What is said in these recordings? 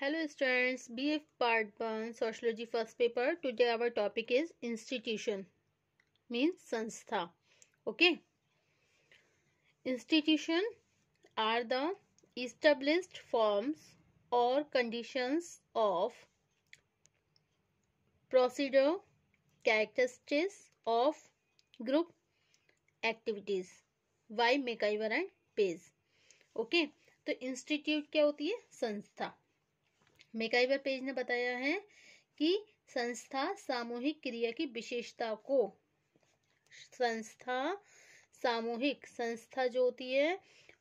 Hello students B F part one sociology first paper today our topic is institution means संस्था okay institution are the established forms or conditions of procedure characteristics of group activities by MacIver and Page okay तो institute क्या होती है संस्था MacIver page ने बताया है कि संस्था सामूहिक क्रिया की विशेषता को संस्था सामूहिक संस्था जो होती है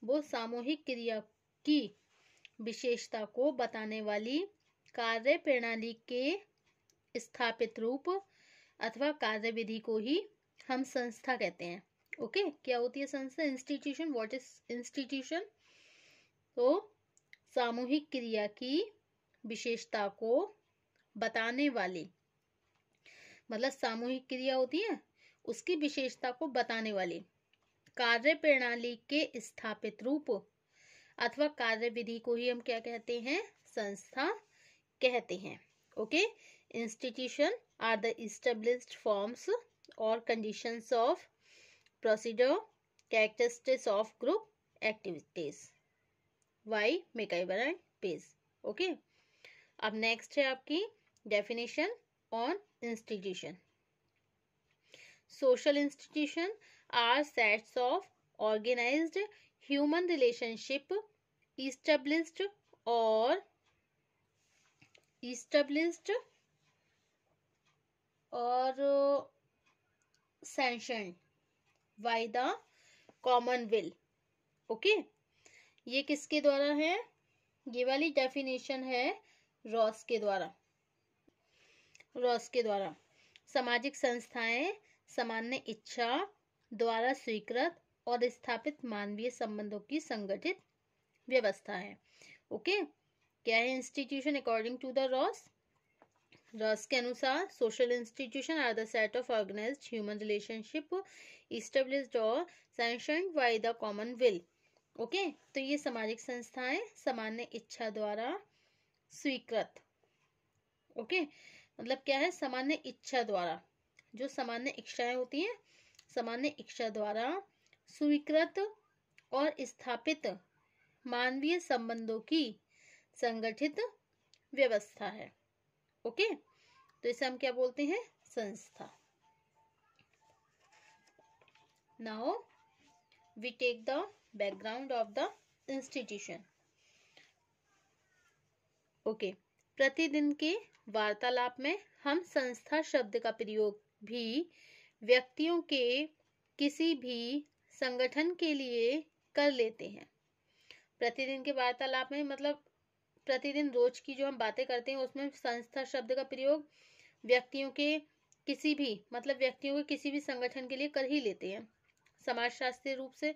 वो सामूहिक क्रिया की विशेषता को बताने वाली कार्य प्रणाली के स्थापित रूप अथवा कार्य विधि को ही हम संस्था कहते हैं ओके okay? क्या होती है संस्था इंस्टीट्यूशन व्हाट इज इंस्टीट्यूशन तो सामूहिक क्रिया की विशेषता को बताने वाली मतलब सामूहिक क्रिया होती है उसकी विशेषता को बताने वाली कार्य प्रणाली के स्थापित रूप अथवा कार्य विधि को ही हम क्या कहते हैं संस्था कहते हैं okay institution are the establish forms or conditions of procedure characteristics of group activities by Make and Page okay okay? अब नेक्स्ट है आपकी definition on institution social institution are sets of organised human relationship established or established or sanction by the common will okay ये किसके द्वारा है ये वाली definition है रॉस के द्वारा रॉस के द्वारा सामाजिक संस्थाएं सामान्य इच्छा द्वारा स्वीकृत और स्थापित मानवीय संबंधों की संगठित व्यवस्था है ओके क्या है institution according to the Ross Ross के अनुसार social institution are the set of organise human relationship establish or sanction by the common will okay तो ये सामाजिक संस्थाएं सामान्य इच्छा द्वारा स्वीकृत ओके मतलब क्या है सामान्य इच्छा द्वारा जो सामान्य इच्छाएं होती हैं सामान्य इच्छा द्वारा स्वीकृत और स्थापित मानवीय संबंधों की संगठित व्यवस्था है ओके तो इसे हम क्या बोलते हैं संस्था now we take the background of the institution okay प्रतिदिन के वार्तालाप में हम संस्था शब्द का प्रयोग भी व्यक्तियों के किसी भी संगठन के लिए कर लेते हैं प्रतिदिन के वार्तालाप में मतलब प्रतिदिन रोज की जो हम बातें करते हैं उसमें संस्था शब्द का प्रयोग व्यक्तियों के किसी भी मतलब व्यक्तियों के किसी भी संगठन के लिए कर ही लेते हैं समाजशास्त्रीय रूप से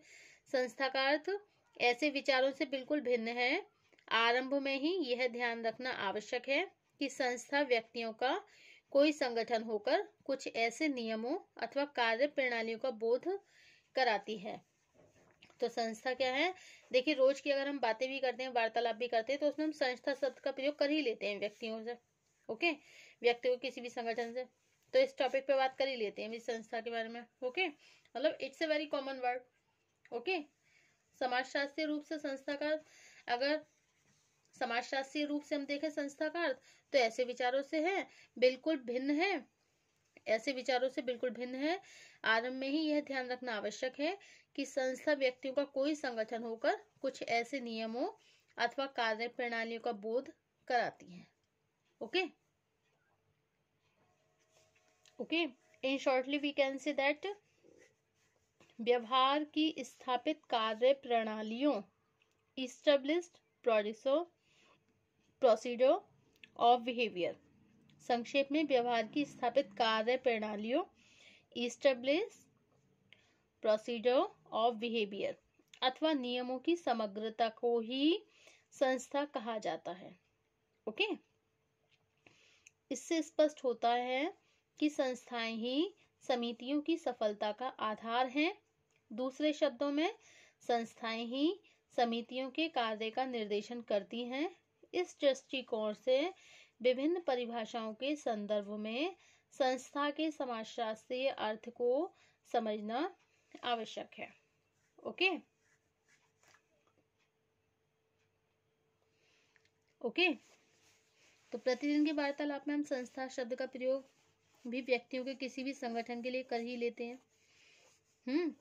संस्था का अर्थ ऐसे विचारों से बिल्कुल भिन्न है आरंभ में ही यह ध्यान रखना आवश्यक है कि संस्था व्यक्तियों का कोई संगठन होकर कुछ ऐसे नियमों अथवा कार्य प्रणालियों का बोध कराती है तो संस्था क्या है देखिए रोज की अगर हम बातें भी करते हैं वार्तालाप भी करते हैं तो उसमें हम संस्था शब्द का प्रयोग कर ही लेते हैं व्यक्तियों से ओके व्यक्ति को किसी भी संगठन से तो इस टॉपिक पे बात कर ही लेते हैं इस संस्था के बारे में ओके मतलब it's a very common word okay समाजशास्त्रीय रूप से संस्था का अगर समाजशास्त्रीय रूप से हम देखें संस्था का अर्थ तो ऐसे विचारों से है बिल्कुल भिन्न है ऐसे विचारों से बिल्कुल भिन्न है आरंभ में ही यह ध्यान रखना आवश्यक है कि संस्था व्यक्तियों का कोई संगठन होकर कुछ ऐसे नियमों अथवा कार्य प्रणालियों का बोध कराती है okay okay in shortly we can say that व्यवहार की स्थापित कार्य प्रणालियों इस्टेब्लिश्ड प्रोडिसो प्रोसीडर ऑफ बिहेवियर संक्षेप में व्यवहार की स्थापित कार्य प्रणालियों इस्टेब्लिश प्रोसीडर ऑफ बिहेवियर अथवा नियमों की समग्रता को ही संस्था कहा जाता है ओके इससे स्पष्ट होता है कि संस्थाएं ही समितियों की सफलता का आधार हैं दूसरे शब्दों में संस्थाएं ही समितियों के कार्य का निर्देशन करती हैं इस दृष्टिकोण से विभिन्न परिभाषाओं के संदर्भ में संस्था के समाजशास्त्रीय अर्थ को समझना आवश्यक है ओके ओके तो प्रतिदिन के वार्तालाप में हम संस्था शब्द का प्रयोग भी व्यक्तियों के किसी भी संगठन के लिए कर ही लेते हैं हम्म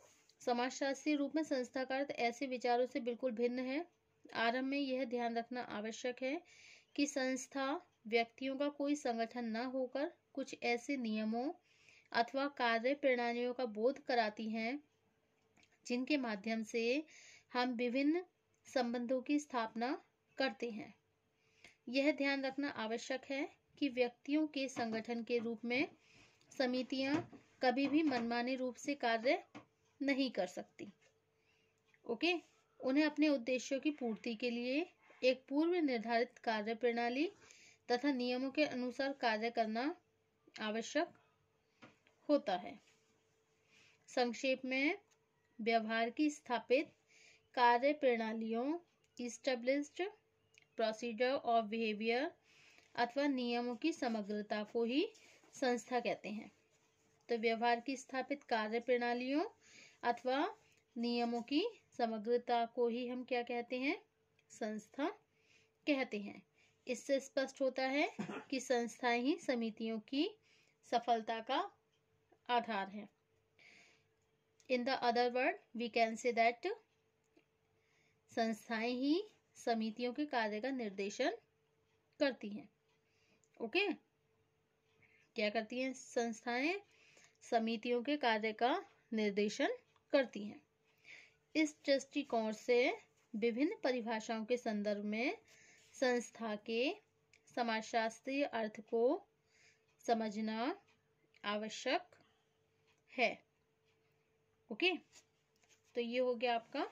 समाजशास्त्रीय रूप में संस्था का अर्थ ऐसे विचारों से बिल्कुल भिन्न है आरंभ में यह ध्यान रखना आवश्यक है कि संस्था व्यक्तियों का कोई संगठन न होकर कुछ ऐसे नियमों अथवा कार्य प्रणालियों का बोध कराती हैं जिनके माध्यम से हम विभिन्न संबंधों की स्थापना करते हैं यह ध्यान रखना आवश्यक है कि व्यक्तियों के संगठन के रूप में समितियां कभी भी मनमाने रूप से कार्य नहीं कर सकती ओके उन्हें अपने उद्देश्यों की पूर्ति के लिए एक पूर्व निर्धारित कार्य प्रणाली तथा नियमों के अनुसार कार्य करना आवश्यक होता है संक्षेप में व्यवहार की स्थापित कार्य प्रणालियों स्टेब्लिस्ड प्रोसीजर और बिहेवियर अथवा नियमों की समग्रता को ही संस्था कहते हैं तो व्यवहार की स्थापित कार्य प्रणालियों अथवा नियमों की समग्रता को ही हम क्या कहते हैं संस्था कहते हैं इससे स्पष्ट होता है कि संस्थाएं ही समितियों की सफलता का आधार है in the other word we can say that संस्थाएं ही समितियों के कार्य का निर्देशन करती हैं ओके okay? क्या करती हैं संस्थाएं समितियों के कार्य का निर्देशन करती हैं इस दृष्टिकोण से विभिन्न परिभाषाओं के संदर्भ में संस्था के समाजशास्त्रीय अर्थ को समझना आवश्यक है ओके तो ये हो गया आपका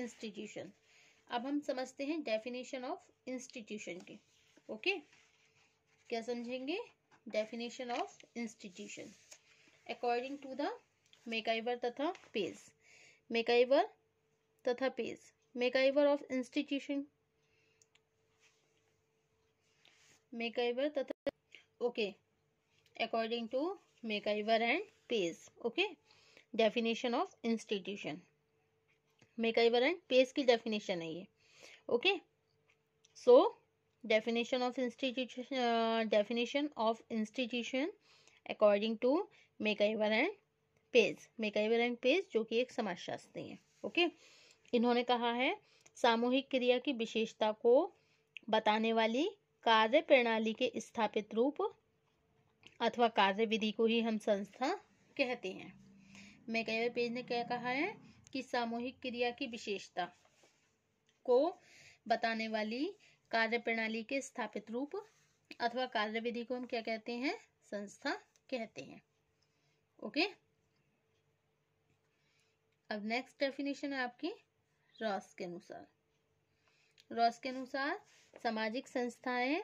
इंस्टीट्यूशन अब हम समझते हैं डेफिनेशन ऑफ इंस्टीट्यूशन की ओके क्या समझेंगे definition of institution according to the MacIver तथा पेज मेकाइवर तथा Page MacIver of institution MacIver तथा okay according to MacIver and Page okay definition of institution MacIver and Page की definition है ये okay so definition of institution definition of institution according to MacIver and Page MacIver and Page जो कि एक समाजशास्त्री है okay इन्होंने कहा है सामूहिक क्रिया की विशेषता को बताने वाली कार्य प्रणाली के स्थापित रूप अथवा कार्य विधि को ही हम संस्था कहते हैं मैकेवर पेज ने क्या कहा है कि सामूहिक क्रिया की विशेषता को बताने वाली कार्य प्रणाली के स्थापित रूप अथवा कार्य विधि को हम क्या कहते हैं संस्था कहते हैं ओके अब नेक्स्ट डेफिनेशन है आपकी रॉस के अनुसार रॉस के अनुसार सामाजिक संस्थाएं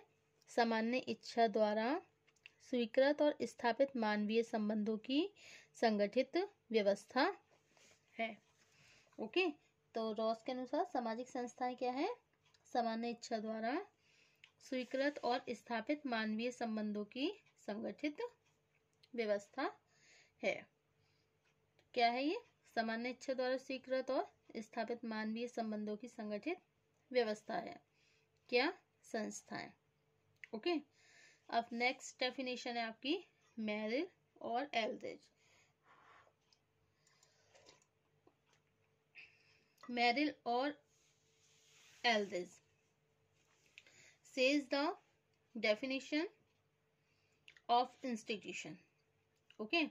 सामान्य इच्छा द्वारा स्वीकृत और स्थापित मानवीय संबंधों की संगठित व्यवस्था है ओके तो रॉस के अनुसार सामाजिक संस्थाएं क्या है सामान्य इच्छा द्वारा स्वीकृत और स्थापित मानवीय संबंधों की संगठित व्यवस्था है क्या है ये सामान्य इच्छा द्वारा स्वीकृत और स्थापित मानवीय संबंधों की संगठित व्यवस्था है क्या संस्थाएं ओके अब नेक्स्ट डेफिनेशन है आपकी मैरिज और एल्ड्रिज मैरिल और Eldridge says the definition of institution okay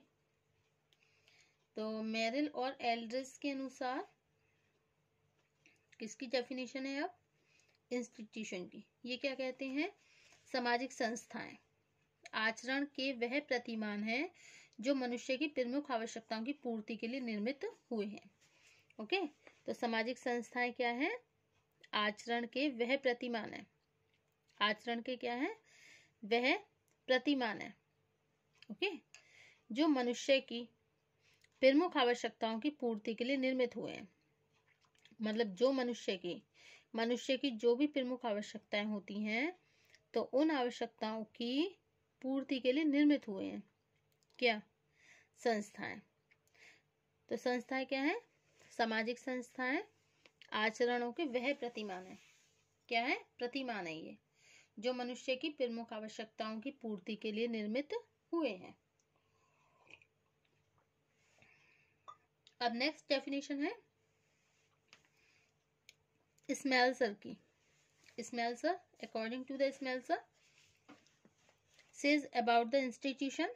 तो मेरिल और एल्ड्रिस के अनुसार किसकी डेफिनेशन है अब इंस्टीट्यूशन की ये क्या कहते हैं सामाजिक संस्थाएं आचरण के वह प्रतिमान है जो मनुष्य की प्रमुख आवश्यकताओं की पूर्ति के लिए निर्मित हुए हैं ओके तो सामाजिक संस्थाएं क्या है आचरण के वह प्रतिमान है आचरण के क्या है वह प्रतिमान है ओके जो मनुष्य की प्रमुख आवश्यकताओं की पूर्ति के लिए निर्मित हुए हैं मतलब जो मनुष्य की मनुष्य की जो भी प्रमुख आवश्यकताएं होती हैं तो उन आवश्यकताओं की पूर्ति के लिए निर्मित हुए हैं क्या संस्थाएं तो संस्थाएं क्या है सामाजिक संस्थाएं आचरणों के वह प्रतिमान है क्या है प्रतिमान है ये जो मनुष्य की प्रमुख आवश्यकताओं की पूर्ति के लिए निर्मित हुए हैं अब नेक्स्ट डेफिनेशन है स्मेल सर की Smelser according to the Smelser says about the institution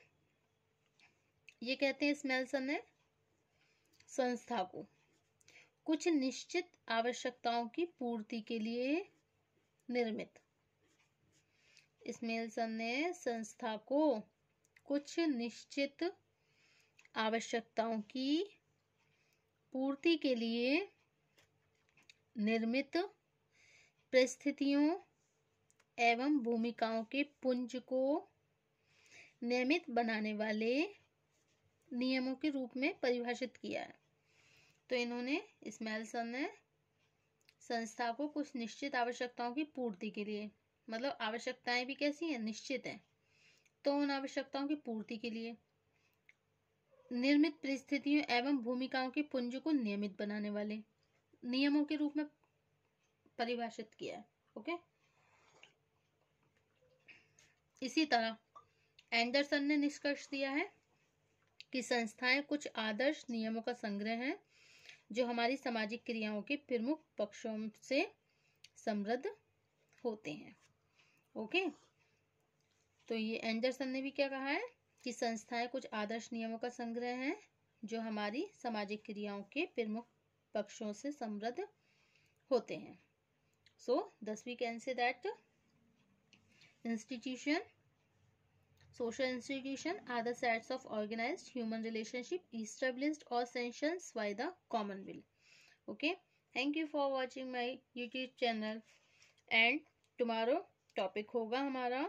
ये कहते हैं स्मेल सर ने संस्था को कुछ निश्चित आवश्यकताओं की पूर्ति के लिए निर्मित स्मेलसन ने संस्था को कुछ निश्चित आवश्यकताओं की पूर्ति के लिए निर्मित परिस्थितियों एवं भूमिकाओं के पुंज को नियमित बनाने वाले नियमों के रूप में परिभाषित किया है तो इन्होंने स्मेलसन ने संस्था को कुछ निश्चित आवश्यकताओं की पूर्ति के लिए मतलब आवश्यकताएं भी कैसी हैं निश्चित हैं तो उन आवश्यकताओं की पूर्ति के लिए निर्मित परिस्थितियों एवं भूमिकाओं के पुंज को नियमित बनाने वाले नियमों के रूप में परिभाषित किया है ओके इसी तरह एंडरसन ने निष्कर्ष दिया है कि संस्थाएं कुछ आदर्श नियमों का संग्रह हैं जो हमारी सामाजिक क्रियाओं के प्रमुख पक्षों से समृद्ध होते हैं ओके तो ये एंडरसन ने भी क्या कहा है कि संस्थाएं कुछ आदर्श नियमों का संग्रह है जो हमारी सामाजिक क्रियाओं के प्रमुख पक्षों से समृद्ध होते हैं so this we can say that institution social institution are the sets of organise human relationship established और sanctions by the common will okay thank you for watching my YouTube channel and tomorrow topic होगा हमारा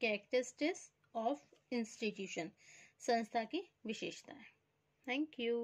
characteristics of institution संस्था की विशेषता है thank you